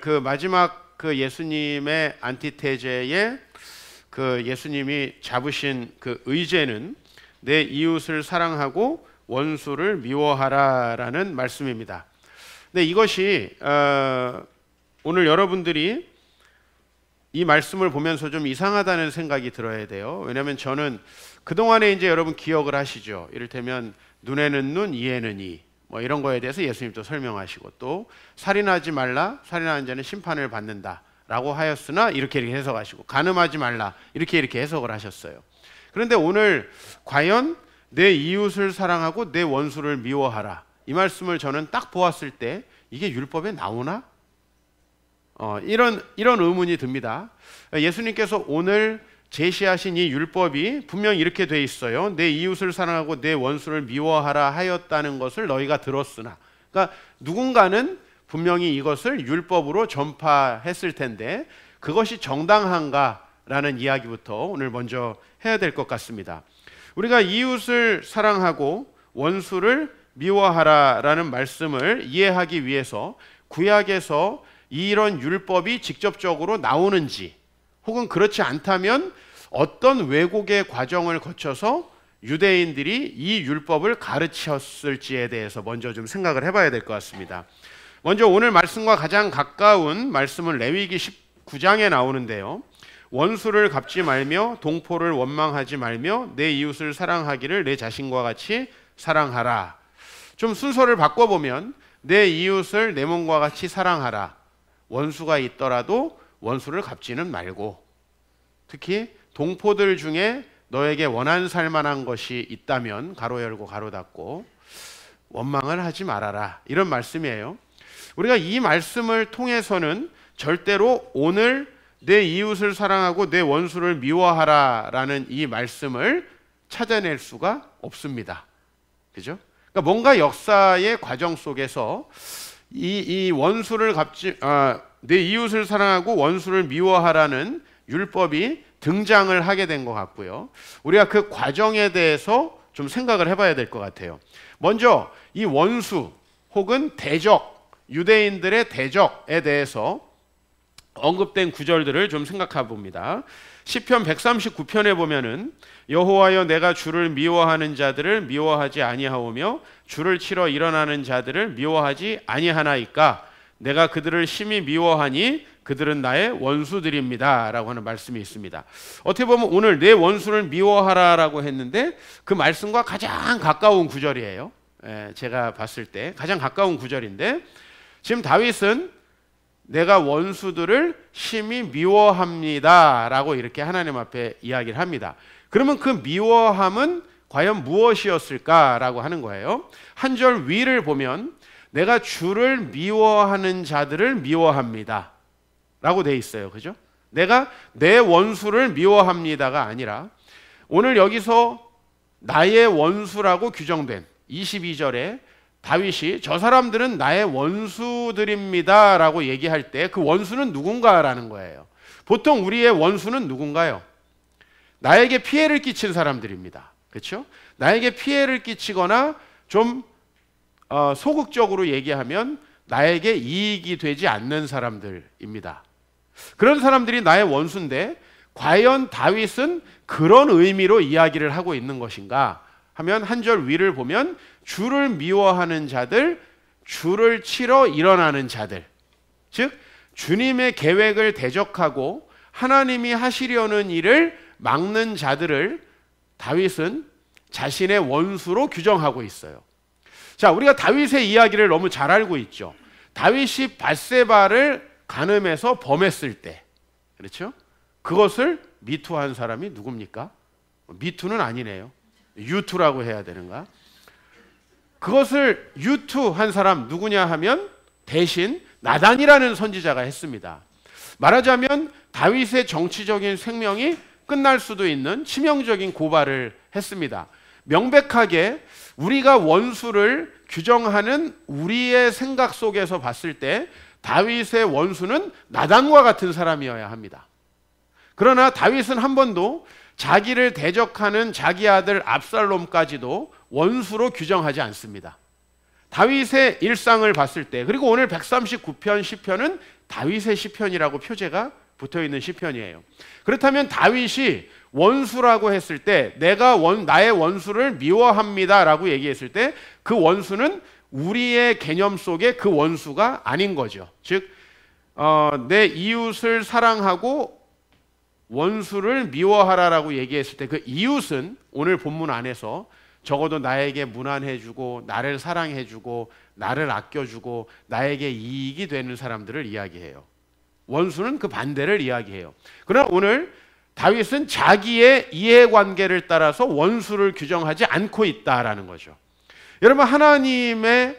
그 마지막 그 예수님의 안티테제에 그 예수님이 잡으신 그 의제는 내 이웃을 사랑하고 원수를 미워하라라는 말씀입니다. 근데 이것이 어, 오늘 여러분들이 이 말씀을 보면서 좀 이상하다는 생각이 들어야 돼요. 왜냐하면 저는 그동안에 이제 여러분 기억을 하시죠. 이를테면 눈에는 눈, 이에는 이. 뭐 이런 거에 대해서 예수님도 설명하시고 또 살인하지 말라 살인하는 자는 심판을 받는다 라고 하였으나 이렇게 이렇게 해석하시고 가늠하지 말라 이렇게 이렇게 해석을 하셨어요 그런데 오늘 과연 내 이웃을 사랑하고 내 원수를 미워하라 이 말씀을 저는 딱 보았을 때 이게 율법에 나오나? 어, 이런 이런 의문이 듭니다 예수님께서 오늘 제시하신 이 율법이 분명 히 이렇게 돼 있어요. 내 이웃을 사랑하고 내 원수를 미워하라 하였다는 것을 너희가 들었으나. 그러니까 누군가는 분명히 이것을 율법으로 전파했을 텐데 그것이 정당한가라는 이야기부터 오늘 먼저 해야 될 것 같습니다. 우리가 이웃을 사랑하고 원수를 미워하라라는 말씀을 이해하기 위해서 구약에서 이런 율법이 직접적으로 나오는지 혹은 그렇지 않다면 어떤 왜곡의 과정을 거쳐서 유대인들이 이 율법을 가르쳤을지에 대해서 먼저 좀 생각을 해봐야 될 것 같습니다. 먼저 오늘 말씀과 가장 가까운 말씀은 레위기 19장에 나오는데요. 원수를 갚지 말며 동포를 원망하지 말며 내 이웃을 사랑하기를 내 자신과 같이 사랑하라. 좀 순서를 바꿔보면 내 이웃을 내 몸과 같이 사랑하라. 원수가 있더라도 원수를 갚지는 말고 특히 동포들 중에 너에게 원한 살 만한 것이 있다면 가로 열고 가로 닫고 원망을 하지 말아라. 이런 말씀이에요. 우리가 이 말씀을 통해서는 절대로 오늘 내 이웃을 사랑하고 내 원수를 미워하라 라는 이 말씀을 찾아낼 수가 없습니다. 그죠? 그러니까 뭔가 역사의 과정 속에서 이, 이 원수를 갚지, 아, 내 이웃을 사랑하고 원수를 미워하라는 율법이 등장을 하게 된 것 같고요. 우리가 그 과정에 대해서 좀 생각을 해봐야 될 것 같아요. 먼저 이 원수 혹은 대적, 유대인들의 대적에 대해서 언급된 구절들을 좀 생각해 봅니다. 시편 139편에 보면은 여호와여 내가 주를 미워하는 자들을 미워하지 아니하오며 주를 치러 일어나는 자들을 미워하지 아니하나이까 내가 그들을 심히 미워하니 그들은 나의 원수들입니다. 라고 하는 말씀이 있습니다. 어떻게 보면 오늘 내 원수를 미워하라 라고 했는데 그 말씀과 가장 가까운 구절이에요. 예, 제가 봤을 때 가장 가까운 구절인데 지금 다윗은 내가 원수들을 심히 미워합니다. 라고 이렇게 하나님 앞에 이야기를 합니다. 그러면 그 미워함은 과연 무엇이었을까라고 하는 거예요. 한 절 위를 보면 내가 주를 미워하는 자들을 미워합니다. 라고 돼 있어요. 그죠? 내가 내 원수를 미워합니다가 아니라 오늘 여기서 나의 원수라고 규정된 22절에 다윗이 저 사람들은 나의 원수들입니다 라고 얘기할 때 그 원수는 누군가라는 거예요. 보통 우리의 원수는 누군가요? 나에게 피해를 끼친 사람들입니다. 그렇죠? 나에게 피해를 끼치거나 좀 어, 소극적으로 얘기하면 나에게 이익이 되지 않는 사람들입니다. 그런 사람들이 나의 원수인데 과연 다윗은 그런 의미로 이야기를 하고 있는 것인가 하면 한 절 위를 보면 주를 미워하는 자들, 주를 치러 일어나는 자들. 즉 주님의 계획을 대적하고 하나님이 하시려는 일을 막는 자들을 다윗은 자신의 원수로 규정하고 있어요. 자, 우리가 다윗의 이야기를 너무 잘 알고 있죠. 다윗이 발세바를 간음해서 범했을 때, 그렇죠? 그것을 미투한 사람이 누굽니까? 미투는 아니네요. 유투라고 해야 되는가? 그것을 유투한 사람 누구냐 하면 대신 나단이라는 선지자가 했습니다. 말하자면 다윗의 정치적인 생명이 끝날 수도 있는 치명적인 고발을 했습니다. 명백하게 우리가 원수를 규정하는 우리의 생각 속에서 봤을 때 다윗의 원수는 나단과 같은 사람이어야 합니다. 그러나 다윗은 한 번도 자기를 대적하는 자기 아들 압살롬까지도 원수로 규정하지 않습니다. 다윗의 일상을 봤을 때 그리고 오늘 139편 시편은 다윗의 시편이라고 표제가 붙어 있는 시편이에요. 그렇다면 다윗이 원수라고 했을 때 내가 원, 나의 원수를 미워합니다라고 얘기했을 때 그 원수는 우리의 개념 속에 그 원수가 아닌 거죠. 즉, 어, 내 이웃을 사랑하고 원수를 미워하라라고 얘기했을 때 그 이웃은 오늘 본문 안에서 적어도 나에게 무난해주고 나를 사랑해주고 나를 아껴주고 나에게 이익이 되는 사람들을 이야기해요. 원수는 그 반대를 이야기해요. 그러나 오늘 다윗은 자기의 이해관계를 따라서 원수를 규정하지 않고 있다라는 거죠. 여러분 하나님의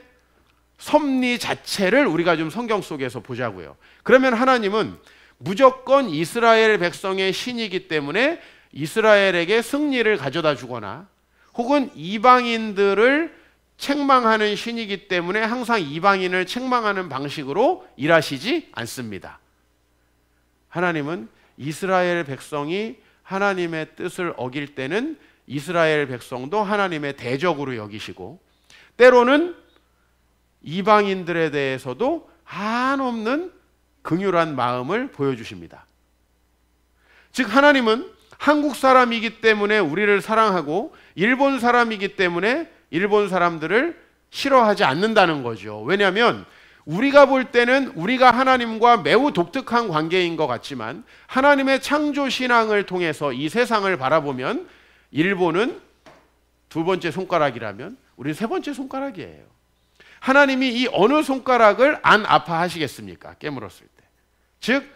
섭리 자체를 우리가 좀 성경 속에서 보자고요. 그러면 하나님은 무조건 이스라엘 백성의 신이기 때문에 이스라엘에게 승리를 가져다 주거나 혹은 이방인들을 책망하는 신이기 때문에 항상 이방인을 책망하는 방식으로 일하시지 않습니다. 하나님은 이스라엘 백성이 하나님의 뜻을 어길 때는 이스라엘 백성도 하나님의 대적으로 여기시고 때로는 이방인들에 대해서도 한없는 긍휼한 마음을 보여주십니다. 즉 하나님은 한국 사람이기 때문에 우리를 사랑하고 일본 사람이기 때문에 일본 사람들을 싫어하지 않는다는 거죠. 왜냐하면 우리가 볼 때는 우리가 하나님과 매우 독특한 관계인 것 같지만 하나님의 창조 신앙을 통해서 이 세상을 바라보면 일본은 두 번째 손가락이라면 우리세 번째 손가락이에요. 하나님이 이 어느 손가락을 안 아파하시겠습니까? 깨물었을 때. 즉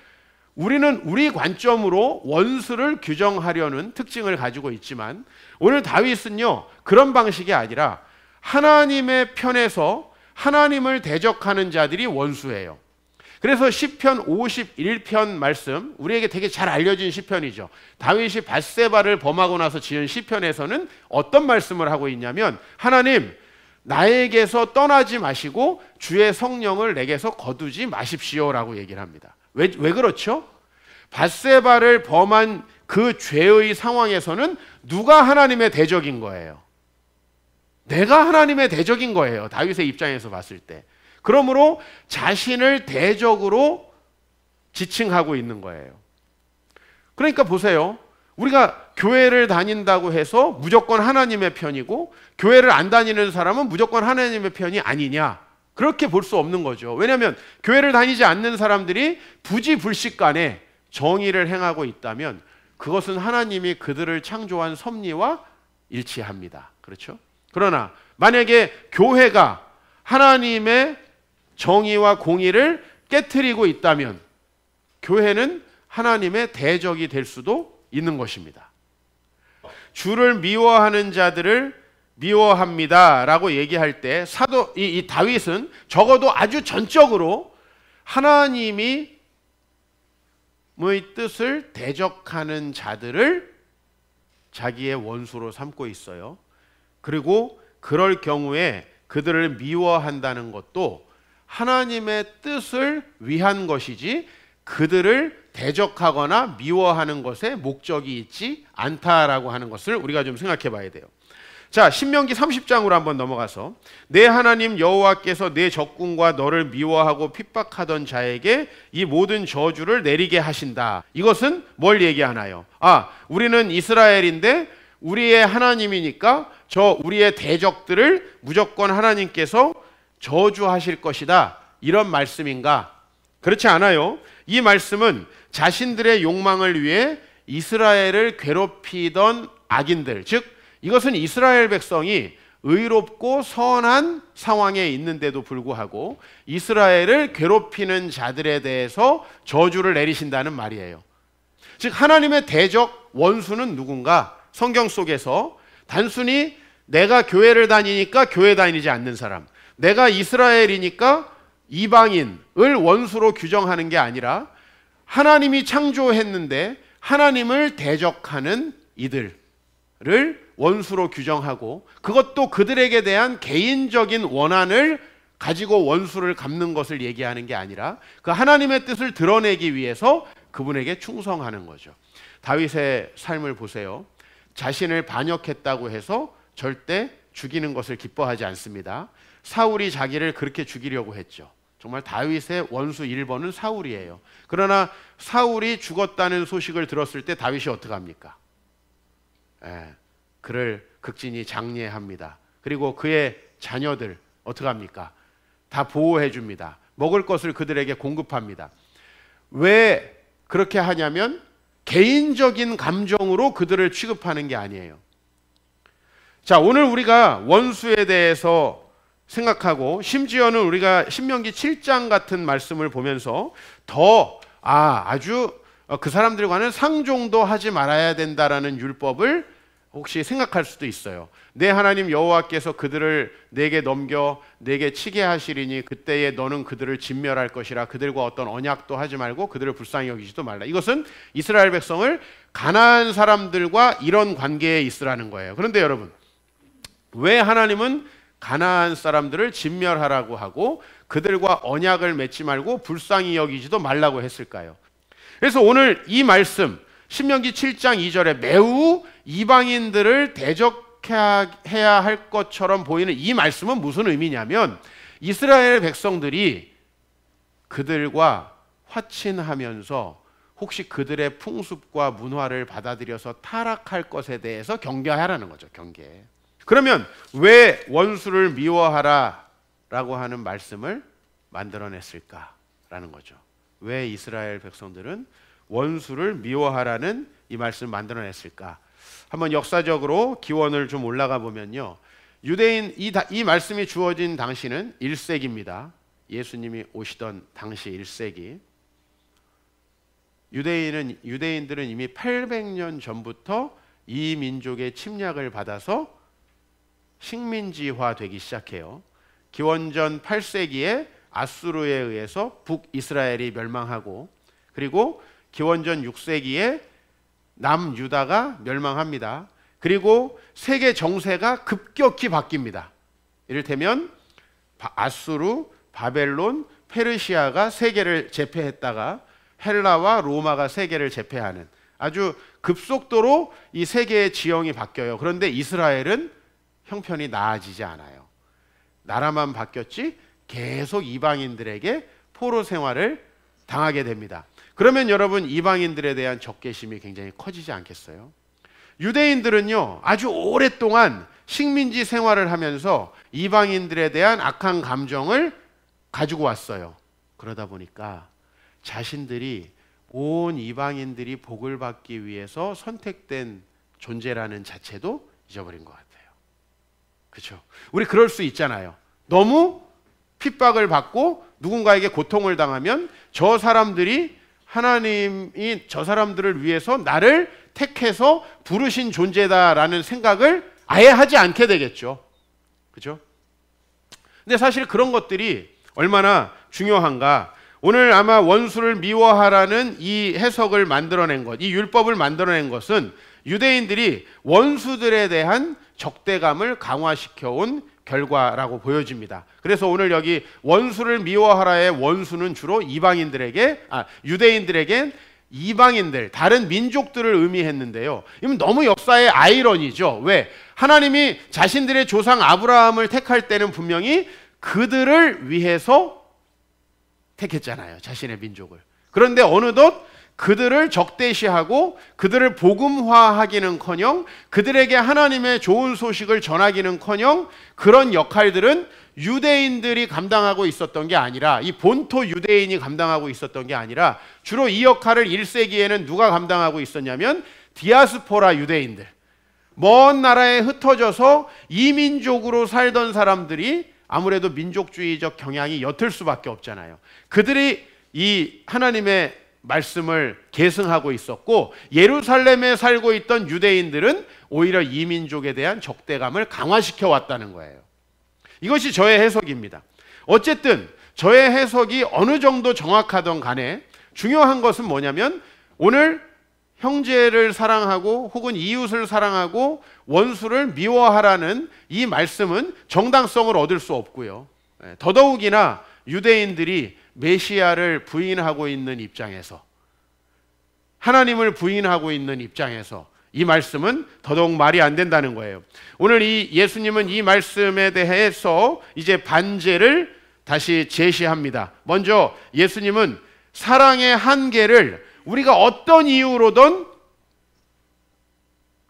우리는 우리 관점으로 원수를 규정하려는 특징을 가지고 있지만 오늘 다윗은요 그런 방식이 아니라 하나님의 편에서 하나님을 대적하는 자들이 원수예요. 그래서 시편 51편 말씀 우리에게 되게 잘 알려진 시편이죠. 다윗이 밧세바를 범하고 나서 지은 시편에서는 어떤 말씀을 하고 있냐면 하나님 나에게서 떠나지 마시고 주의 성령을 내게서 거두지 마십시오라고 얘기를 합니다. 왜, 왜 그렇죠? 밧세바를 범한 그 죄의 상황에서는 누가 하나님의 대적인 거예요? 내가 하나님의 대적인 거예요. 다윗의 입장에서 봤을 때. 그러므로 자신을 대적으로 지칭하고 있는 거예요. 그러니까 보세요. 우리가 교회를 다닌다고 해서 무조건 하나님의 편이고 교회를 안 다니는 사람은 무조건 하나님의 편이 아니냐. 그렇게 볼 수 없는 거죠. 왜냐하면 교회를 다니지 않는 사람들이 부지불식 간에 정의를 행하고 있다면 그것은 하나님이 그들을 창조한 섭리와 일치합니다. 그렇죠? 그러나 만약에 교회가 하나님의 정의와 공의를 깨뜨리고 있다면 교회는 하나님의 대적이 될 수도 있는 것입니다. 주를 미워하는 자들을 미워합니다라고 얘기할 때 사도 이, 이 다윗은 적어도 아주 전적으로 하나님이 의 뜻을 대적하는 자들을 자기의 원수로 삼고 있어요. 그리고 그럴 경우에 그들을 미워한다는 것도 하나님의 뜻을 위한 것이지 그들을 대적하거나 미워하는 것에 목적이 있지 않다라고 하는 것을 우리가 좀 생각해 봐야 돼요. 자, 신명기 30장으로 한번 넘어가서 내 하나님 여호와께서 내 적군과 너를 미워하고 핍박하던 자에게 이 모든 저주를 내리게 하신다. 이것은 뭘 얘기하나요? 아, 우리는 이스라엘인데 우리의 하나님이니까 저 우리의 대적들을 무조건 하나님께서 저주하실 것이다. 이런 말씀인가? 그렇지 않아요. 이 말씀은 자신들의 욕망을 위해 이스라엘을 괴롭히던 악인들, 즉 이것은 이스라엘 백성이 의롭고 선한 상황에 있는데도 불구하고 이스라엘을 괴롭히는 자들에 대해서 저주를 내리신다는 말이에요. 즉 하나님의 대적 원수는 누군가? 성경 속에서 단순히 내가 교회를 다니니까 교회 다니지 않는 사람, 내가 이스라엘이니까 이방인을 원수로 규정하는 게 아니라 하나님이 창조했는데 하나님을 대적하는 이들을 원수로 규정하고 그것도 그들에게 대한 개인적인 원한을 가지고 원수를 갚는 것을 얘기하는 게 아니라 그 하나님의 뜻을 드러내기 위해서 그분에게 충성하는 거죠. 다윗의 삶을 보세요. 자신을 반역했다고 해서 절대 죽이는 것을 기뻐하지 않습니다. 사울이 자기를 그렇게 죽이려고 했죠. 정말 다윗의 원수 1번은 사울이에요. 그러나 사울이 죽었다는 소식을 들었을 때 다윗이 어떡 합니까? 예, 그를 극진히 장례합니다. 그리고 그의 자녀들 어떡 합니까? 다 보호해 줍니다. 먹을 것을 그들에게 공급합니다. 왜 그렇게 하냐면 개인적인 감정으로 그들을 취급하는 게 아니에요. 자, 오늘 우리가 원수에 대해서 생각하고 심지어는 우리가 신명기 7장 같은 말씀을 보면서 더 아, 아주 그 사람들과는 상종도 하지 말아야 된다라는 율법을 혹시 생각할 수도 있어요. 내 하나님 여호와께서 그들을 내게 넘겨 내게 치게 하시리니 그때에 너는 그들을 진멸할 것이라 그들과 어떤 언약도 하지 말고 그들을 불쌍히 여기지도 말라. 이것은 이스라엘 백성을 가난한 사람들과 이런 관계에 있으라는 거예요. 그런데 여러분 왜 하나님은 가난한 사람들을 진멸하라고 하고 그들과 언약을 맺지 말고 불쌍히 여기지도 말라고 했을까요? 그래서 오늘 이 말씀 신명기 7장 2절에 매우 이방인들을 대적해야 할 것처럼 보이는 이 말씀은 무슨 의미냐면 이스라엘 백성들이 그들과 화친하면서 혹시 그들의 풍습과 문화를 받아들여서 타락할 것에 대해서 경계하라는 거죠. 경계. 그러면 왜 원수를 미워하라 라고 하는 말씀을 만들어냈을까라는 거죠. 왜 이스라엘 백성들은 원수를 미워하라는 이 말씀을 만들어냈을까? 한번 역사적으로 기원을 좀 올라가 보면요. 유대인 이, 다, 이 말씀이 주어진 당시는 1세기입니다. 예수님이 오시던 당시 1세기. 유대인은 유대인들은 이미 800년 전부터 이 민족의 침략을 받아서 식민지화 되기 시작해요. 기원전 8세기에 아수르에 의해서 북이스라엘이 멸망하고 그리고 기원전 6세기에 남유다가 멸망합니다. 그리고 세계 정세가 급격히 바뀝니다. 이를테면 아수르, 바벨론, 페르시아가 세계를 제패했다가 헬라와 로마가 세계를 제패하는 아주 급속도로 이 세계의 지형이 바뀌어요. 그런데 이스라엘은 형편이 나아지지 않아요. 나라만 바뀌었지 계속 이방인들에게 포로 생활을 당하게 됩니다. 그러면 여러분 이방인들에 대한 적개심이 굉장히 커지지 않겠어요? 유대인들은요 아주 오랫동안 식민지 생활을 하면서 이방인들에 대한 악한 감정을 가지고 왔어요. 그러다 보니까 자신들이 온 이방인들이 복을 받기 위해서 선택된 존재라는 자체도 잊어버린 것 같아요. 그렇죠? 우리 그럴 수 있잖아요. 너무 핍박을 받고 누군가에게 고통을 당하면 저 사람들이 하나님이 저 사람들을 위해서 나를 택해서 부르신 존재다라는 생각을 아예 하지 않게 되겠죠. 그죠? 근데 사실 그런 것들이 얼마나 중요한가. 오늘 아마 원수를 미워하라는 이 해석을 만들어낸 것, 이 율법을 만들어낸 것은 유대인들이 원수들에 대한 적대감을 강화시켜온 결과라고 보여집니다. 그래서 오늘 여기 원수를 미워하라의 원수는 주로 이방인들에게 아 유대인들에겐 이방인들 다른 민족들을 의미했는데요. 이건 너무 역사의 아이러니죠. 왜? 하나님이 자신들의 조상 아브라함을 택할 때는 분명히 그들을 위해서 택했잖아요. 자신의 민족을. 그런데 어느덧 그들을 적대시하고 그들을 복음화하기는커녕 그들에게 하나님의 좋은 소식을 전하기는커녕 그런 역할들은 유대인들이 감당하고 있었던 게 아니라 이 본토 유대인이 감당하고 있었던 게 아니라 주로 이 역할을 1세기에는 누가 감당하고 있었냐면 디아스포라 유대인들 먼 나라에 흩어져서 이민족으로 살던 사람들이 아무래도 민족주의적 경향이 옅을 수밖에 없잖아요. 그들이 이 하나님의 말씀을 계승하고 있었고 예루살렘에 살고 있던 유대인들은 오히려 이민족에 대한 적대감을 강화시켜 왔다는 거예요. 이것이 저의 해석입니다. 어쨌든 저의 해석이 어느 정도 정확하던 간에 중요한 것은 뭐냐면 오늘 형제를 사랑하고 혹은 이웃을 사랑하고 원수를 미워하라는 이 말씀은 정당성을 얻을 수 없고요. 예, 더더욱이나 유대인들이 메시아를 부인하고 있는 입장에서 하나님을 부인하고 있는 입장에서 이 말씀은 더더욱 말이 안 된다는 거예요. 오늘 이 예수님은 이 말씀에 대해서 이제 반제를 다시 제시합니다. 먼저 예수님은 사랑의 한계를 우리가 어떤 이유로든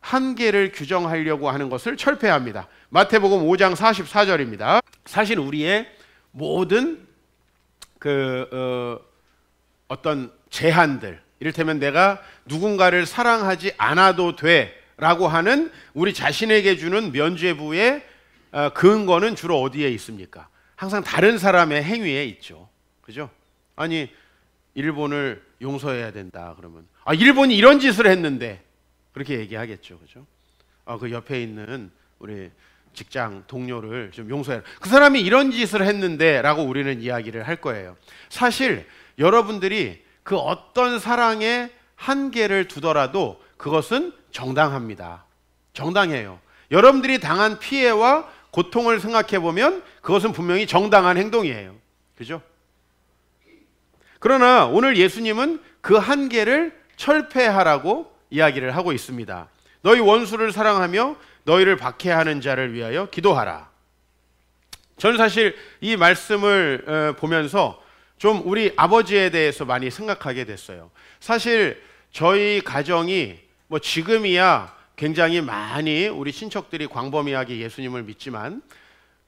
한계를 규정하려고 하는 것을 철폐합니다. 마태복음 5장 44절입니다. 사실 우리의 모든 그 어, 떤 제한들 이를테면 내가 누군가를 사랑하지 않아도 돼라고 하는 우리 자신에게 주는 면죄부의 어, 근거는 주로 어디에 있습니까? 항상 다른 사람의 행위에 있죠. 그죠? 아니 일본을 용서해야 된다 그러면 아 일본이 이런 짓을 했는데 그렇게 얘기하겠죠. 그죠? 아그 어, 옆에 있는 우리 직장 동료를 좀 용서해라. 그 사람이 이런 짓을 했는데 라고 우리는 이야기를 할 거예요. 사실 여러분들이 그 어떤 사랑의 한계를 두더라도 그것은 정당합니다. 정당해요. 여러분들이 당한 피해와 고통을 생각해 보면 그것은 분명히 정당한 행동이에요. 그죠? 그러나 오늘 예수님은 그 한계를 철폐하라고 이야기를 하고 있습니다. 너희 원수를 사랑하며 너희를 박해하는 자를 위하여 기도하라. 저는 사실 이 말씀을 어, 보면서 좀 우리 아버지에 대해서 많이 생각하게 됐어요. 사실 저희 가정이 뭐 지금이야 굉장히 많이 우리 친척들이 광범위하게 예수님을 믿지만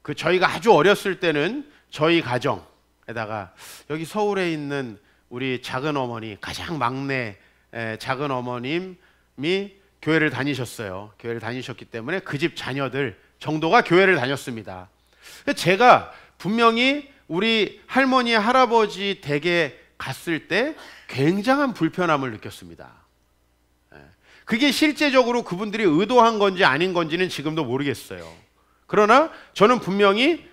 그 저희가 아주 어렸을 때는 저희 가정에다가 여기 서울에 있는 우리 작은 어머니 가장 막내 작은 어머님이 교회를 다니셨어요. 교회를 다니셨기 때문에 그 집 자녀들 정도가 교회를 다녔습니다. 제가 분명히 우리 할머니, 할아버지 댁에 갔을 때 굉장한 불편함을 느꼈습니다. 예. 그게 실제적으로 그분들이 의도한 건지 아닌 건지는 지금도 모르겠어요. 그러나 저는 분명히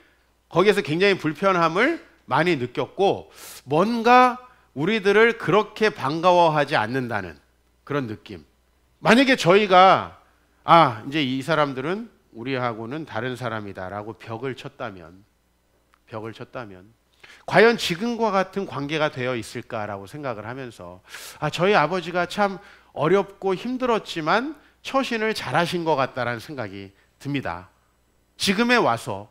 거기에서 굉장히 불편함을 많이 느꼈고 뭔가 우리들을 그렇게 반가워하지 않는다는 그런 느낌. 만약에 저희가 아, 이제 이 사람들은 우리하고는 다른 사람이다라고 벽을 쳤다면 벽을 쳤다면 과연 지금과 같은 관계가 되어 있을까라고 생각을 하면서 아, 저희 아버지가 참 어렵고 힘들었지만 처신을 잘하신 것 같다라는 생각이 듭니다. 지금에 와서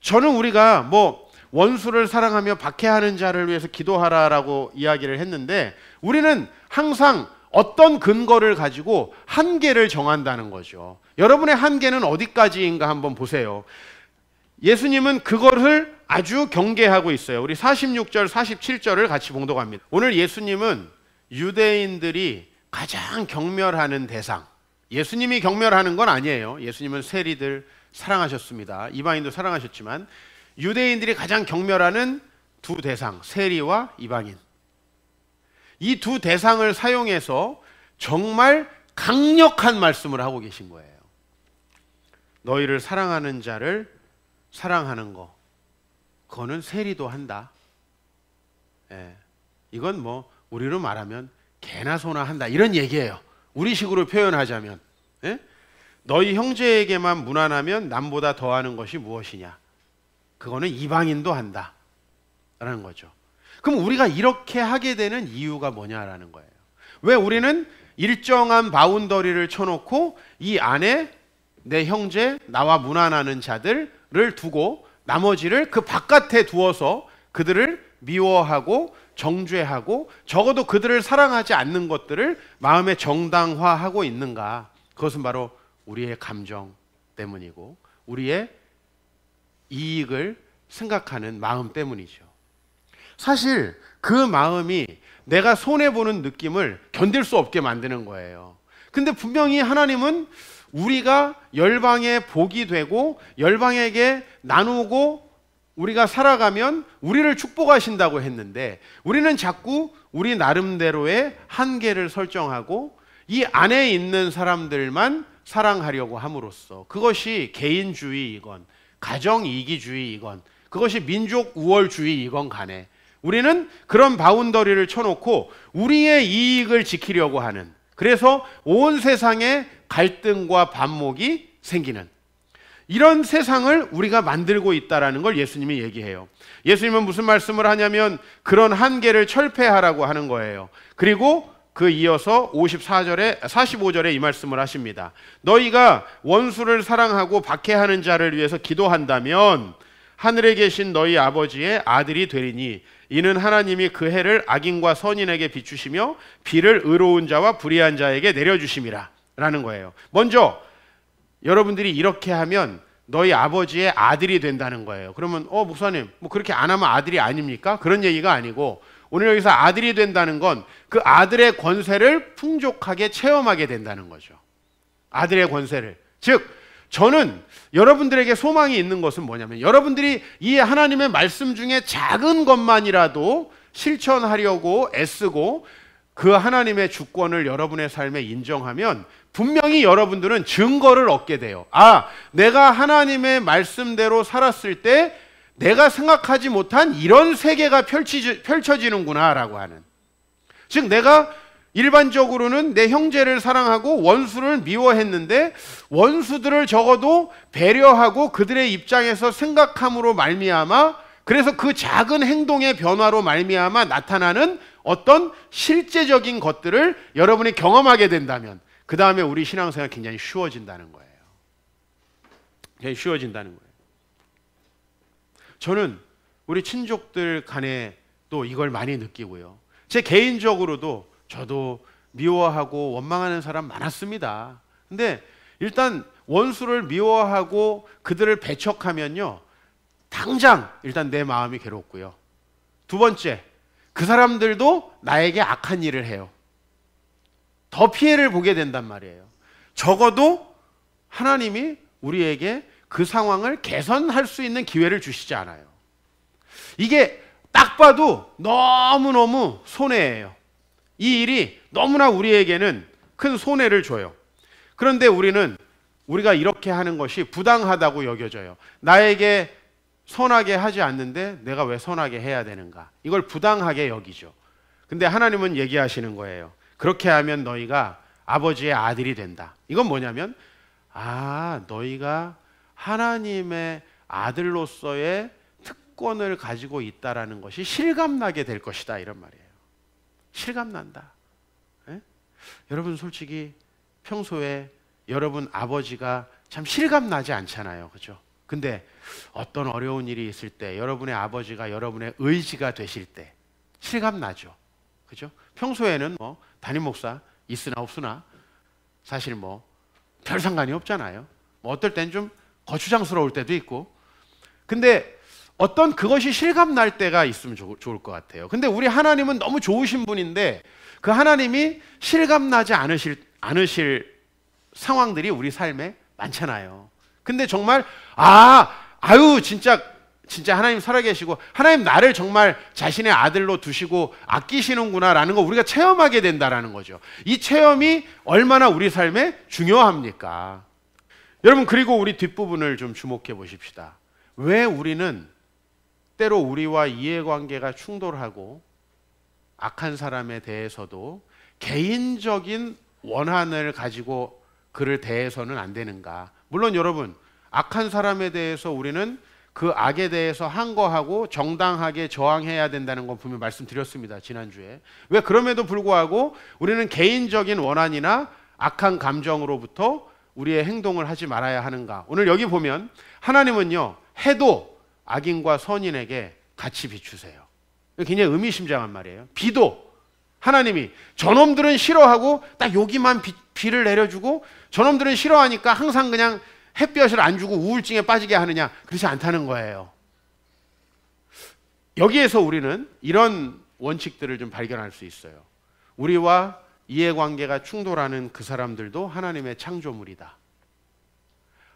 저는 우리가 뭐 원수를 사랑하며 박해하는 자를 위해서 기도하라라고 이야기를 했는데 우리는 항상 어떤 근거를 가지고 한계를 정한다는 거죠. 여러분의 한계는 어디까지인가 한번 보세요. 예수님은 그거를 아주 경계하고 있어요. 우리 46절, 47절을 같이 봉독합니다. 오늘 예수님은 유대인들이 가장 경멸하는 대상. 예수님이 경멸하는 건 아니에요. 예수님은 세리들 사랑하셨습니다. 이방인도 사랑하셨지만 유대인들이 가장 경멸하는 두 대상, 세리와 이방인. 이두 대상을 사용해서 정말 강력한 말씀을 하고 계신 거예요. 너희를 사랑하는 자를 사랑하는 거. 그거는 세리도 한다. 예. 이건 뭐 우리로 말하면 개나 소나 한다. 이런 얘기예요. 우리식으로 표현하자면. 예? 너희 형제에게만 무난하면 남보다 더하는 것이 무엇이냐? 그거는 이방인도 한다. 라는 거죠. 그럼 우리가 이렇게 하게 되는 이유가 뭐냐라는 거예요. 왜 우리는 일정한 바운더리를 쳐놓고 이 안에 내 형제, 나와 무난하는 자들을 두고 나머지를 그 바깥에 두어서 그들을 미워하고 정죄하고 적어도 그들을 사랑하지 않는 것들을 마음에 정당화하고 있는가? 그것은 바로 우리의 감정 때문이고 우리의 이익을 생각하는 마음 때문이죠. 사실 그 마음이 내가 손해보는 느낌을 견딜 수 없게 만드는 거예요. 근데 분명히 하나님은 우리가 열방의 복이 되고 열방에게 나누고 우리가 살아가면 우리를 축복하신다고 했는데 우리는 자꾸 우리 나름대로의 한계를 설정하고 이 안에 있는 사람들만 사랑하려고 함으로써 그것이 개인주의이건 가정이기주의이건 그것이 민족 우월주의이건 간에 우리는 그런 바운더리를 쳐놓고 우리의 이익을 지키려고 하는 그래서 온 세상에 갈등과 반목이 생기는 이런 세상을 우리가 만들고 있다라는 걸 예수님이 얘기해요. 예수님은 무슨 말씀을 하냐면 그런 한계를 철폐하라고 하는 거예요. 그리고 그 이어서 54절에 45절에 이 말씀을 하십니다. 너희가 원수를 사랑하고 박해하는 자를 위해서 기도한다면 하늘에 계신 너희 아버지의 아들이 되리니 이는 하나님이 그 해를 악인과 선인에게 비추시며 비를 의로운 자와 불의한 자에게 내려주심이라 라는 거예요. 먼저 여러분들이 이렇게 하면 너희 아버지의 아들이 된다는 거예요. 그러면 어 목사님 뭐 그렇게 안 하면 아들이 아닙니까? 그런 얘기가 아니고 오늘 여기서 아들이 된다는 건 그 아들의 권세를 풍족하게 체험하게 된다는 거죠. 아들의 권세를 즉 저는 여러분들에게 소망이 있는 것은 뭐냐면 여러분들이 이 하나님의 말씀 중에 작은 것만이라도 실천하려고 애쓰고 그 하나님의 주권을 여러분의 삶에 인정하면 분명히 여러분들은 증거를 얻게 돼요. 아, 내가 하나님의 말씀대로 살았을 때 내가 생각하지 못한 이런 세계가 펼치, 펼쳐지는구나라고 하는. 즉, 내가 일반적으로는 내 형제를 사랑하고 원수를 미워했는데 원수들을 적어도 배려하고 그들의 입장에서 생각함으로 말미암아 그래서 그 작은 행동의 변화로 말미암아 나타나는 어떤 실제적인 것들을 여러분이 경험하게 된다면 그 다음에 우리 신앙생활 굉장히 쉬워진다는 거예요. 굉장히 쉬워진다는 거예요. 저는 우리 친족들 간에 또 이걸 많이 느끼고요. 제 개인적으로도 저도 미워하고 원망하는 사람 많았습니다. 근데 일단 원수를 미워하고 그들을 배척하면요. 당장 일단 내 마음이 괴롭고요. 두 번째, 그 사람들도 나에게 악한 일을 해요. 더 피해를 보게 된단 말이에요. 적어도 하나님이 우리에게 그 상황을 개선할 수 있는 기회를 주시지 않아요. 이게 딱 봐도 너무너무 손해예요. 이 일이 너무나 우리에게는 큰 손해를 줘요. 그런데 우리는 우리가 이렇게 하는 것이 부당하다고 여겨져요. 나에게 선하게 하지 않는데 내가 왜 선하게 해야 되는가? 이걸 부당하게 여기죠. 근데 하나님은 얘기하시는 거예요. 그렇게 하면 너희가 아버지의 아들이 된다. 이건 뭐냐면 아, 너희가 하나님의 아들로서의 특권을 가지고 있다라는 것이 실감나게 될 것이다 이런 말이에요. 실감난다. 예? 여러분 솔직히 평소에 여러분 아버지가 참 실감나지 않잖아요. 그죠? 근데 어떤 어려운 일이 있을 때 여러분의 아버지가 여러분의 의지가 되실 때 실감나죠. 그죠? 평소에는 뭐 담임 목사 있으나 없으나 사실 뭐 별 상관이 없잖아요. 뭐 어떨 땐 좀 거추장스러울 때도 있고 근데 어떤 그것이 실감 날 때가 있으면 좋, 좋을 것 같아요. 근데 우리 하나님은 너무 좋으신 분인데 그 하나님이 실감 나지 않으실 않으실 상황들이 우리 삶에 많잖아요. 근데 정말 아 아유 진짜 진짜 하나님 살아계시고 하나님 나를 정말 자신의 아들로 두시고 아끼시는구나라는 거 우리가 체험하게 된다라는 거죠. 이 체험이 얼마나 우리 삶에 중요합니까? 여러분 그리고 우리 뒷부분을 좀 주목해 보십시다. 왜 우리는 때로 우리와 이해관계가 충돌하고 악한 사람에 대해서도 개인적인 원한을 가지고 그를 대해서는 안 되는가. 물론 여러분, 악한 사람에 대해서 우리는 그 악에 대해서 한 거하고 정당하게 저항해야 된다는 건분명 말씀드렸습니다. 지난주에. 왜 그럼에도 불구하고 우리는 개인적인 원한이나 악한 감정으로부터 우리의 행동을 하지 말아야 하는가. 오늘 여기 보면 하나님은요, 해도 악인과 선인에게 같이 비추세요. 굉장히 의미심장한 말이에요. 비도 하나님이 저놈들은 싫어하고 딱 여기만 비, 를 내려주고 저놈들은 싫어하니까 항상 그냥 햇볕을 안 주고 우울증에 빠지게 하느냐 그렇지 않다는 거예요. 여기에서 우리는 이런 원칙들을 좀 발견할 수 있어요. 우리와 이해관계가 충돌하는 그 사람들도 하나님의 창조물이다.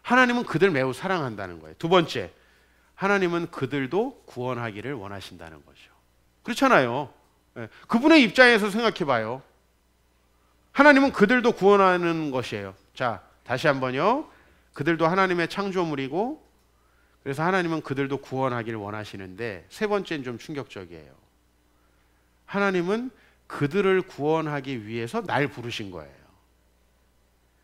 하나님은 그들 매우 사랑한다는 거예요. 두 번째, 하나님은 그들도 구원하기를 원하신다는 거죠. 그렇잖아요. 예, 그분의 입장에서 생각해 봐요. 하나님은 그들도 구원하는 것이에요. 자, 다시 한번요. 그들도 하나님의 창조물이고 그래서 하나님은 그들도 구원하기를 원하시는데 세 번째는 좀 충격적이에요. 하나님은 그들을 구원하기 위해서 날 부르신 거예요.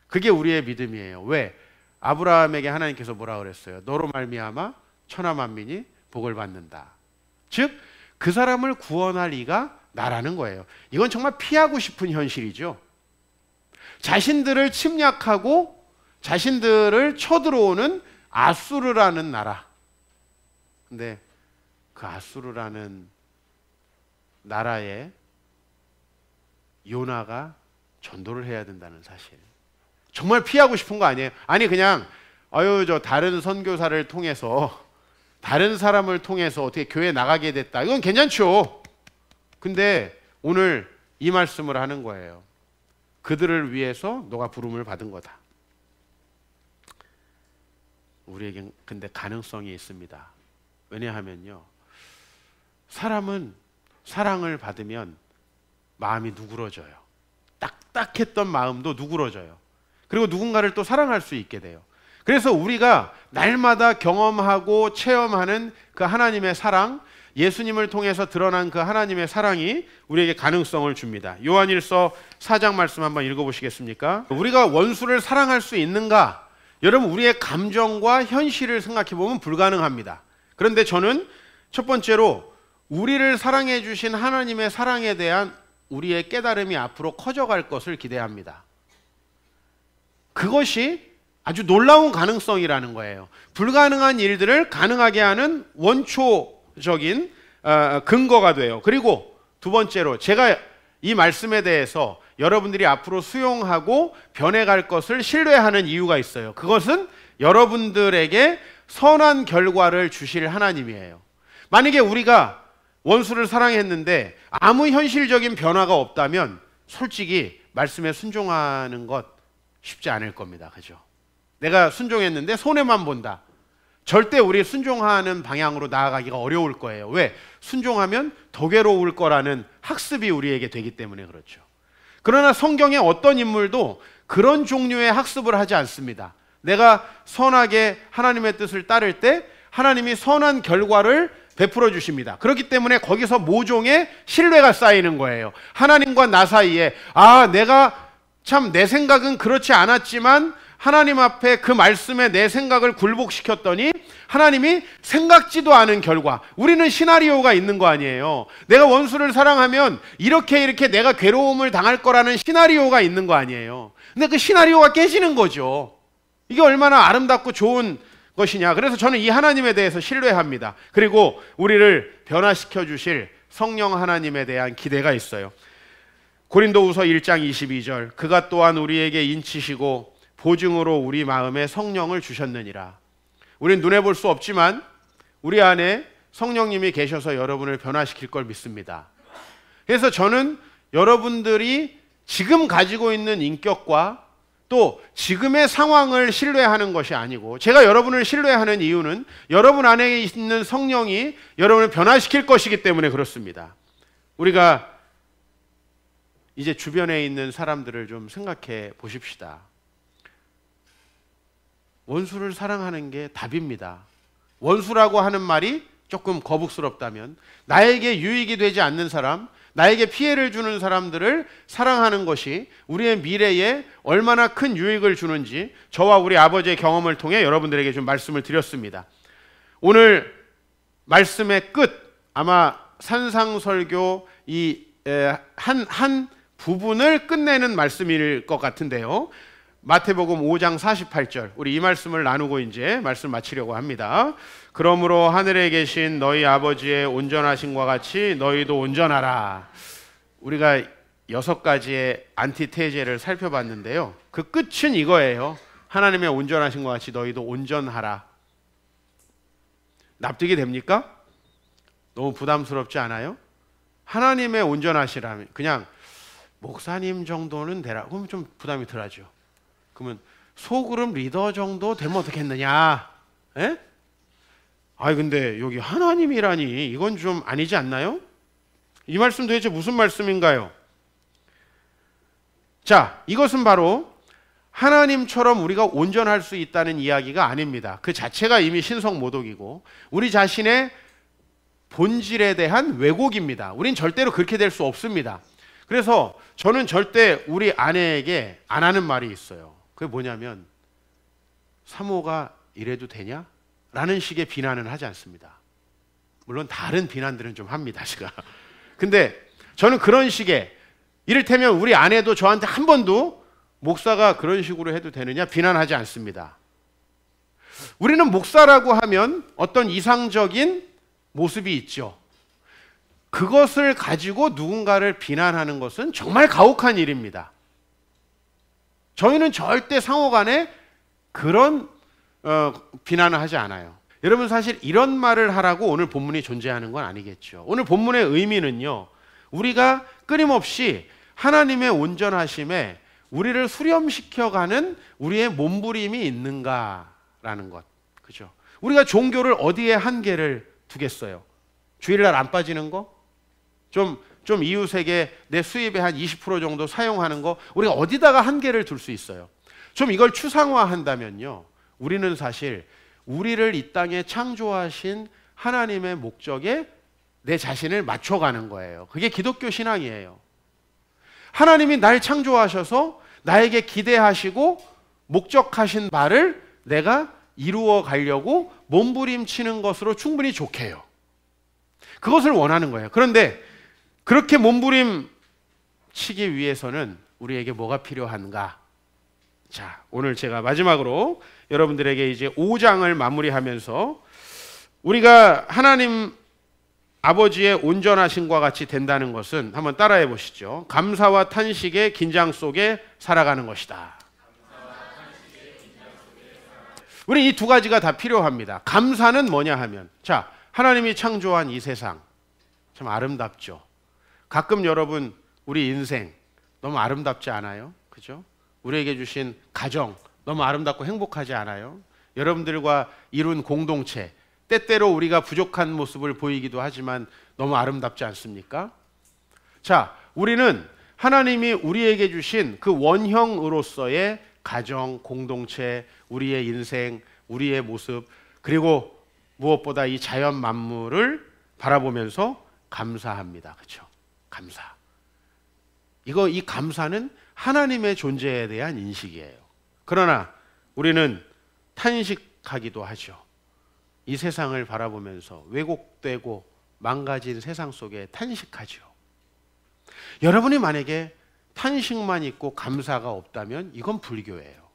그게 우리의 믿음이에요. 왜? 아브라함에게 하나님께서 뭐라 그랬어요? 너로 말미암아 천하 만민이 복을 받는다. 즉 그 사람을 구원할 이가 나라는 거예요. 이건 정말 피하고 싶은 현실이죠. 자신들을 침략하고 자신들을 쳐들어오는 아수르라는 나라. 근데 그 아수르라는 나라에 요나가 전도를 해야 된다는 사실. 정말 피하고 싶은 거 아니에요? 아니 그냥 아유 저 다른 선교사를 통해서 다른 사람을 통해서 어떻게 교회 에 나가게 됐다. 이건 괜찮죠. 근데 오늘 이 말씀을 하는 거예요. 그들을 위해서 너가 부름을 받은 거다. 우리에겐 근데 가능성이 있습니다. 왜냐하면요. 사람은 사랑을 받으면 마음이 누그러져요. 딱딱했던 마음도 누그러져요. 그리고 누군가를 또 사랑할 수 있게 돼요. 그래서 우리가 날마다 경험하고 체험하는 그 하나님의 사랑, 예수님을 통해서 드러난 그 하나님의 사랑이 우리에게 가능성을 줍니다. 요한일서 4장 말씀 한번 읽어보시겠습니까? 우리가 원수를 사랑할 수 있는가? 여러분, 우리의 감정과 현실을 생각해보면 불가능합니다. 그런데 저는 첫 번째로 우리를 사랑해 주신 하나님의 사랑에 대한 우리의 깨달음이 앞으로 커져갈 것을 기대합니다. 그것이 아주 놀라운 가능성이라는 거예요. 불가능한 일들을 가능하게 하는 원초적인 어, 근거가 돼요. 그리고 두 번째로 제가 이 말씀에 대해서 여러분들이 앞으로 수용하고 변해갈 것을 신뢰하는 이유가 있어요. 그것은 여러분들에게 선한 결과를 주실 하나님이에요. 만약에 우리가 원수를 사랑했는데 아무 현실적인 변화가 없다면 솔직히 말씀에 순종하는 것 쉽지 않을 겁니다. 그죠? 내가 순종했는데 손해만 본다. 절대 우리 순종하는 방향으로 나아가기가 어려울 거예요. 왜? 순종하면 더 괴로울 거라는 학습이 우리에게 되기 때문에 그렇죠. 그러나 성경의 어떤 인물도 그런 종류의 학습을 하지 않습니다. 내가 선하게 하나님의 뜻을 따를 때 하나님이 선한 결과를 베풀어 주십니다. 그렇기 때문에 거기서 모종의 신뢰가 쌓이는 거예요. 하나님과 나 사이에 아, 내가 참 내 생각은 그렇지 않았지만 하나님 앞에 그 말씀에 내 생각을 굴복시켰더니 하나님이 생각지도 않은 결과. 우리는 시나리오가 있는 거 아니에요. 내가 원수를 사랑하면 이렇게 이렇게 내가 괴로움을 당할 거라는 시나리오가 있는 거 아니에요. 근데 그 시나리오가 깨지는 거죠. 이게 얼마나 아름답고 좋은 것이냐. 그래서 저는 이 하나님에 대해서 신뢰합니다. 그리고 우리를 변화시켜 주실 성령 하나님에 대한 기대가 있어요. 고린도우서 1장 22절 그가 또한 우리에게 인치시고 보증으로 우리 마음에 성령을 주셨느니라. 우린 눈에 볼 수 없지만 우리 안에 성령님이 계셔서 여러분을 변화시킬 걸 믿습니다. 그래서 저는 여러분들이 지금 가지고 있는 인격과 또 지금의 상황을 신뢰하는 것이 아니고 제가 여러분을 신뢰하는 이유는 여러분 안에 있는 성령이 여러분을 변화시킬 것이기 때문에 그렇습니다. 우리가 이제 주변에 있는 사람들을 좀 생각해 보십시다. 원수를 사랑하는 게 답입니다. 원수라고 하는 말이 조금 거북스럽다면 나에게 유익이 되지 않는 사람, 나에게 피해를 주는 사람들을 사랑하는 것이 우리의 미래에 얼마나 큰 유익을 주는지 저와 우리 아버지의 경험을 통해 여러분들에게 좀 말씀을 드렸습니다. 오늘 말씀의 끝 아마 산상설교 이 한 한 부분을 끝내는 말씀일 것 같은데요. 마태복음 5장 48절 우리 이 말씀을 나누고 이제 말씀 마치려고 합니다. 그러므로 하늘에 계신 너희 아버지의 온전하신과 같이 너희도 온전하라. 우리가 여섯 가지의 안티테제를 살펴봤는데요. 그 끝은 이거예요. 하나님의 온전하신과 같이 너희도 온전하라. 납득이 됩니까? 너무 부담스럽지 않아요? 하나님의 온전하시라면 그냥 목사님 정도는 되라. 그럼 좀 부담이 덜하죠. 그러면 소그룹 리더 정도 되면 어떻겠느냐? 에? 예? 아 근데 여기 하나님이라니 이건 좀 아니지 않나요? 이 말씀 도대체 무슨 말씀인가요? 자, 이것은 바로 하나님처럼 우리가 온전할 수 있다는 이야기가 아닙니다. 그 자체가 이미 신성 모독이고 우리 자신의 본질에 대한 왜곡입니다. 우린 절대로 그렇게 될 수 없습니다. 그래서 저는 절대 우리 아내에게 안 하는 말이 있어요. 그게 뭐냐면 사모가 이래도 되냐? 라는 식의 비난은 하지 않습니다. 물론 다른 비난들은 좀 합니다, 제가. 근데 저는 그런 식의 이를테면 우리 아내도 저한테 한 번도 목사가 그런 식으로 해도 되느냐 비난하지 않습니다. 우리는 목사라고 하면 어떤 이상적인 모습이 있죠. 그것을 가지고 누군가를 비난하는 것은 정말 가혹한 일입니다. 저희는 절대 상호 간에 그런 어, 비난을 하지 않아요. 여러분 사실 이런 말을 하라고 오늘 본문이 존재하는 건 아니겠죠. 오늘 본문의 의미는요. 우리가 끊임없이 하나님의 온전하심에 우리를 수렴시켜가는 우리의 몸부림이 있는가라는 것. 그죠? 우리가 종교를 어디에 한계를 두겠어요? 주일날 안 빠지는 거? 좀, 좀 이웃에게 내 수입의 한 20% 정도 사용하는 거 우리가 어디다가 한계를 둘 수 있어요. 좀 이걸 추상화한다면요. 우리는 사실 우리를 이 땅에 창조하신 하나님의 목적에 내 자신을 맞춰가는 거예요. 그게 기독교 신앙이에요. 하나님이 날 창조하셔서 나에게 기대하시고 목적하신 바를 내가 이루어 가려고 몸부림치는 것으로 충분히 좋게요. 그것을 원하는 거예요. 그런데 그렇게 몸부림치기 위해서는 우리에게 뭐가 필요한가? 자, 오늘 제가 마지막으로 여러분들에게 이제 5장을 마무리하면서 우리가 하나님 아버지의 온전하신과 같이 된다는 것은 한번 따라해 보시죠. 감사와 탄식의 긴장 속에 살아가는 것이다. 우리 이 두 가지가 다 필요합니다. 감사는 뭐냐 하면 자, 하나님이 창조한 이 세상 참 아름답죠. 가끔 여러분 우리 인생 너무 아름답지 않아요? 그죠? 우리에게 주신 가정 너무 아름답고 행복하지 않아요? 여러분들과 이룬 공동체 때때로 우리가 부족한 모습을 보이기도 하지만 너무 아름답지 않습니까? 자, 우리는 하나님이 우리에게 주신 그 원형으로서의 가정, 공동체, 우리의 인생, 우리의 모습, 그리고 무엇보다 이 자연 만물을 바라보면서 감사합니다. 그렇죠? 감사. 이거 이 감사는 하나님의 존재에 대한 인식이에요. 그러나 우리는 탄식하기도 하죠. 이 세상을 바라보면서 왜곡되고 망가진 세상 속에 탄식하죠. 여러분이 만약에 탄식만 있고 감사가 없다면 이건 불교예요.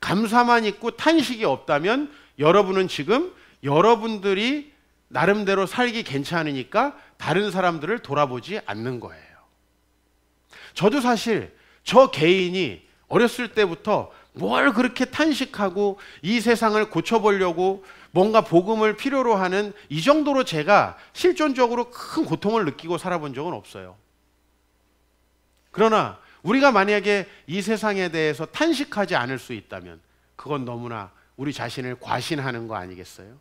감사만 있고 탄식이 없다면 여러분은 지금 여러분들이 나름대로 살기 괜찮으니까 다른 사람들을 돌아보지 않는 거예요. 저도 사실 저 개인이 어렸을 때부터 뭘 그렇게 탄식하고 이 세상을 고쳐보려고 뭔가 복음을 필요로 하는 이 정도로 제가 실존적으로 큰 고통을 느끼고 살아본 적은 없어요. 그러나 우리가 만약에 이 세상에 대해서 탄식하지 않을 수 있다면 그건 너무나 우리 자신을 과신하는 거 아니겠어요?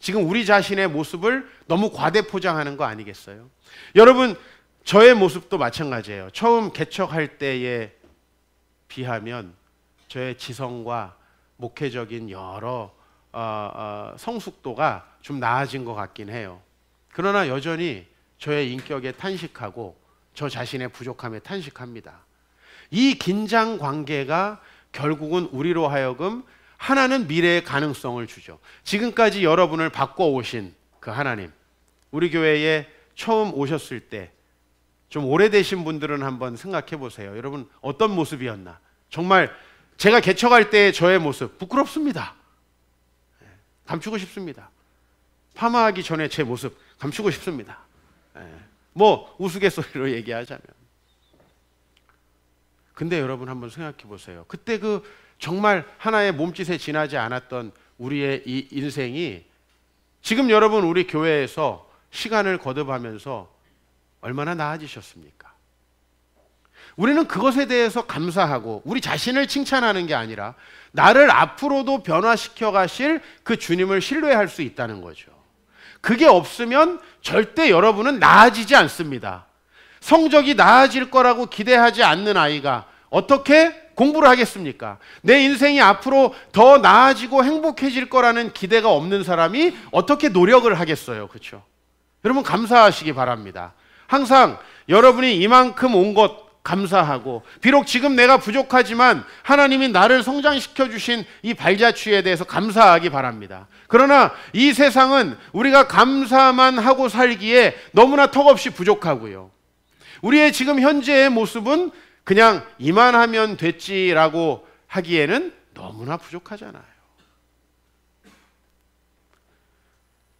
지금 우리 자신의 모습을 너무 과대 포장하는 거 아니겠어요? 여러분, 저의 모습도 마찬가지예요. 처음 개척할 때에 비하면 저의 지성과 목회적인 여러 어, 어, 성숙도가 좀 나아진 것 같긴 해요. 그러나 여전히 저의 인격에 탄식하고 저 자신의 부족함에 탄식합니다. 이 긴장 관계가 결국은 우리로 하여금 하나는 미래의 가능성을 주죠. 지금까지 여러분을 바꿔오신 그 하나님. 우리 교회에 처음 오셨을 때 좀 오래되신 분들은 한번 생각해 보세요. 여러분 어떤 모습이었나? 정말 제가 개척할 때의 저의 모습 부끄럽습니다. 예, 감추고 싶습니다. 파마하기 전에 제 모습 감추고 싶습니다. 예, 뭐 우스갯소리로 얘기하자면. 근데 여러분 한번 생각해 보세요. 그때 그 정말 하나의 몸짓에 지나지 않았던 우리의 이 인생이 지금 여러분 우리 교회에서 시간을 거듭하면서 얼마나 나아지셨습니까? 우리는 그것에 대해서 감사하고 우리 자신을 칭찬하는 게 아니라 나를 앞으로도 변화시켜 가실 그 주님을 신뢰할 수 있다는 거죠. 그게 없으면 절대 여러분은 나아지지 않습니다. 성적이 나아질 거라고 기대하지 않는 아이가 어떻게 공부를 하겠습니까? 내 인생이 앞으로 더 나아지고 행복해질 거라는 기대가 없는 사람이 어떻게 노력을 하겠어요? 그렇죠? 여러분 감사하시기 바랍니다. 항상 여러분이 이만큼 온 것 감사하고 비록 지금 내가 부족하지만 하나님이 나를 성장시켜 주신 이 발자취에 대해서 감사하기 바랍니다. 그러나 이 세상은 우리가 감사만 하고 살기에 너무나 턱없이 부족하고요. 우리의 지금 현재의 모습은 그냥 이만 하면 됐지라고 하기에는 너무나 부족하잖아요.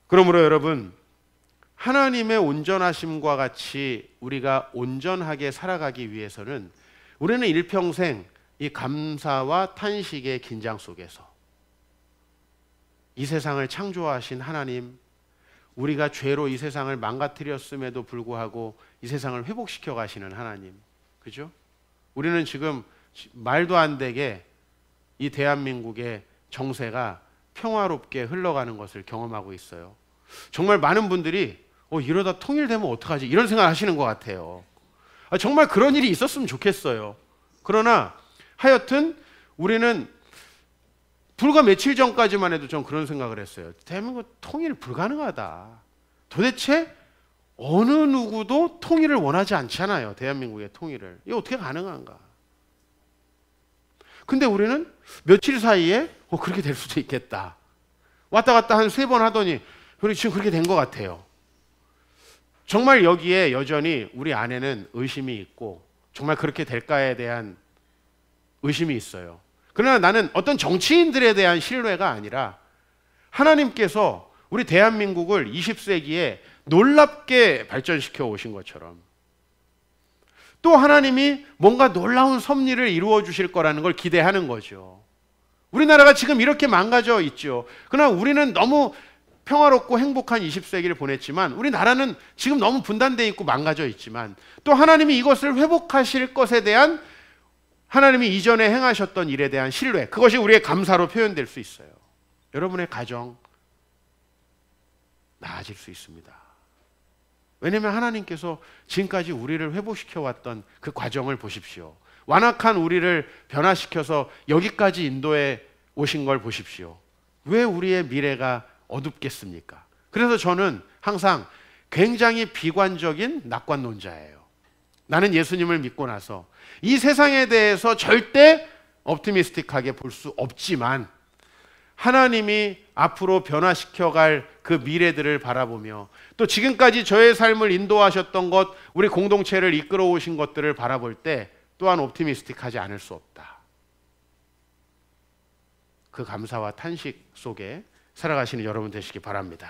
그러므로 여러분, 하나님의 온전하심과 같이 우리가 온전하게 살아가기 위해서는 우리는 일평생 이 감사와 탄식의 긴장 속에서 이 세상을 창조하신 하나님, 우리가 죄로 이 세상을 망가뜨렸음에도 불구하고 이 세상을 회복시켜 가시는 하나님, 그죠? 우리는 지금 말도 안 되게 이 대한민국의 정세가 평화롭게 흘러가는 것을 경험하고 있어요. 정말 많은 분들이 어, 이러다 통일되면 어떡하지? 이런 생각 하시는 것 같아요. 아, 정말 그런 일이 있었으면 좋겠어요. 그러나 하여튼 우리는 불과 며칠 전까지만 해도 전 그런 생각을 했어요. 대한민국 통일 불가능하다. 도대체 어느 누구도 통일을 원하지 않잖아요. 대한민국의 통일을. 이게 어떻게 가능한가? 근데 우리는 며칠 사이에 어, 그렇게 될 수도 있겠다. 왔다 갔다 한 세 번 하더니 우리 지금 그렇게 된 것 같아요. 정말 여기에 여전히 우리 안에는 의심이 있고 정말 그렇게 될까에 대한 의심이 있어요. 그러나 나는 어떤 정치인들에 대한 신뢰가 아니라 하나님께서 우리 대한민국을 20세기에 놀랍게 발전시켜 오신 것처럼 또 하나님이 뭔가 놀라운 섭리를 이루어 주실 거라는 걸 기대하는 거죠. 우리나라가 지금 이렇게 망가져 있죠. 그러나 우리는 너무 평화롭고 행복한 20세기를 보냈지만 우리나라는 지금 너무 분단돼 있고 망가져 있지만 또 하나님이 이것을 회복하실 것에 대한 하나님이 이전에 행하셨던 일에 대한 신뢰 그것이 우리의 감사로 표현될 수 있어요. 여러분의 가정 나아질 수 있습니다. 왜냐하면 하나님께서 지금까지 우리를 회복시켜 왔던 그 과정을 보십시오. 완악한 우리를 변화시켜서 여기까지 인도에 오신 걸 보십시오. 왜 우리의 미래가 어둡겠습니까? 그래서 저는 항상 굉장히 비관적인 낙관론자예요. 나는 예수님을 믿고 나서 이 세상에 대해서 절대 업티미스틱하게 볼 수 없지만 하나님이 앞으로 변화시켜갈 그 미래들을 바라보며 또 지금까지 저의 삶을 인도하셨던 것, 우리 공동체를 이끌어 오신 것들을 바라볼 때 또한 옵티미스틱하지 않을 수 없다. 그 감사와 탄식 속에 살아가시는 여러분 되시기 바랍니다.